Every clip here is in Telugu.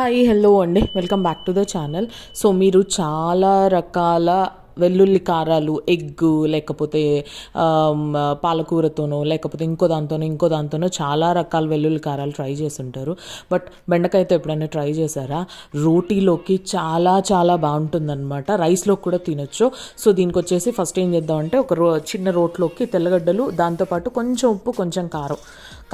హాయ్ హలో అండి welcome back to the channel so మీరు చాలా రకాల వెల్లుల్లి కారాలు ఎగ్గు లేకపోతే పాలకూరతోనో లేకపోతే ఇంకో దాంతోనో ఇంకో దాంతోనో చాలా రకాల వెల్లుల్లి కారాలు ట్రై చేస్తుంటారు బట్ బెండకాయతో ఎప్పుడైనా ట్రై చేశారా రోటీలోకి చాలా చాలా బాగుంటుందన్నమాట రైస్లో కూడా తినొచ్చు సో దీనికి వచ్చేసి ఫస్ట్ ఏం చేద్దామంటే ఒక చిన్న రోట్లోకి తెల్లగడ్డలు దాంతోపాటు కొంచెం ఉప్పు కొంచెం కారం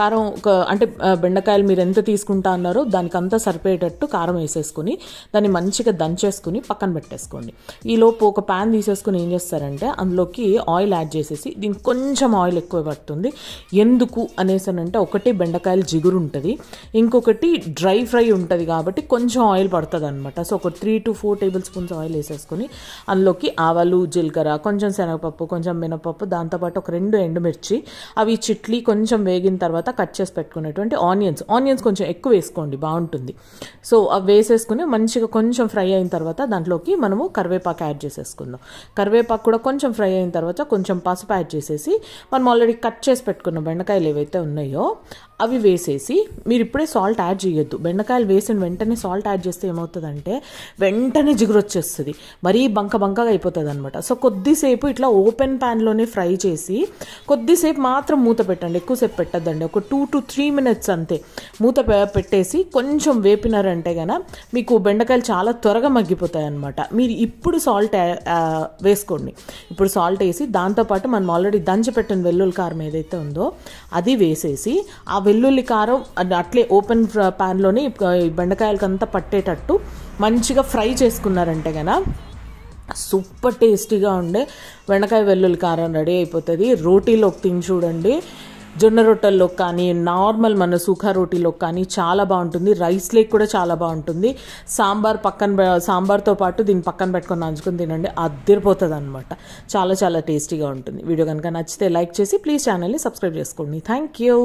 కారం ఒక అంటే బెండకాయలు మీరు ఎంత తీసుకుంటా అన్నారో దానికంతా సరిపోయేటట్టు కారం వేసేసుకుని దాన్ని మంచిగా దంచేసుకుని పక్కన పెట్టేసుకోండి ఈలోపు ఒక ప్యాన్ తీసేసుకుని ఏం చేస్తారంటే అందులోకి ఆయిల్ యాడ్ చేసేసి దీనికి కొంచెం ఆయిల్ ఎక్కువ పడుతుంది ఎందుకు అంటే ఒకటి బెండకాయలు జిగురు ఉంటుంది ఇంకొకటి డ్రై ఫ్రై ఉంటుంది కాబట్టి కొంచెం ఆయిల్ పడుతుంది అనమాట సో ఒక three to four tablespoons oil వేసేసుకుని అందులోకి ఆవాలు జీలకర్ర కొంచెం శనగపప్పు కొంచెం మినపప్పు దాంతోపాటు ఒక రెండు ఎండుమిర్చి అవి చిట్లీ కొంచెం వేగిన తర్వాత తర్వాత కట్ చేసి పెట్టుకున్నటువంటి ఆనియన్స్ ఆనియన్స్ కొంచెం ఎక్కువ వేసుకోండి బాగుంటుంది సో అవి వేసేసుకుని మంచిగా కొంచెం ఫ్రై అయిన తర్వాత దాంట్లోకి మనము కరివేపాకు యాడ్ చేసేసుకుందాం కరివేపాకు కూడా కొంచెం ఫ్రై అయిన తర్వాత కొంచెం పసుపు యాడ్ చేసేసి మనం ఆల్రెడీ కట్ చేసి పెట్టుకున్న బెండకాయలు ఏవైతే ఉన్నాయో అవి వేసేసి మీరు ఇప్పుడే సాల్ట్ యాడ్ చేయొద్దు బెండకాయలు వేసిన వెంటనే సాల్ట్ యాడ్ చేస్తే ఏమవుతుందంటే వెంటనే జిగురు వచ్చేస్తుంది మరీ బంక బంకగా అయిపోతుంది అనమాట సో కొద్దిసేపు ఇట్లా ఓపెన్ ప్యాన్లోనే ఫ్రై చేసి కొద్దిసేపు మాత్రం మూత పెట్టండి ఎక్కువసేపు పెట్టద్దండి ఒక ఒక టూ టు త్రీ మినిట్స్ అంతే మూత పెట్టేసి కొంచెం వేపినారంటే కనుక మీకు బెండకాయలు చాలా త్వరగా మగ్గిపోతాయి అనమాట మీరు ఇప్పుడు సాల్ట్ వేసుకోండి ఇప్పుడు సాల్ట్ వేసి దాంతోపాటు మనం ఆల్రెడీ దంచి పెట్టిన వెల్లుల్లి కారం ఏదైతే ఉందో అది వేసేసి ఆ వెల్లుల్లి కారం అట్లే ఓపెన్ ప్యాన్లోనే బెండకాయలకంతా పట్టేటట్టు మంచిగా ఫ్రై చేసుకున్నారంటే కనుక సూపర్ టేస్టీగా ఉండే బెండకాయ వెల్లుల్లి కారం రెడీ అయిపోతుంది రోటీలోకి తిని చూడండి జొన్న రొట్టెల్లో కానీ నార్మల్ మన సూఖా రోటీలో కానీ చాలా బాగుంటుంది రైస్ లేక్ కూడా చాలా బాగుంటుంది సాంబార్ పక్కన సాంబార్తో పాటు దీన్ని పక్కన పెట్టుకొని నంచుకొని తినండి అద్దరిపోతుంది అనమాట చాలా చాలా టేస్టీగా ఉంటుంది వీడియో కనుక నచ్చితే లైక్ చేసి ప్లీజ్ ఛానల్ని సబ్స్క్రైబ్ చేసుకోండి థ్యాంక్ యూ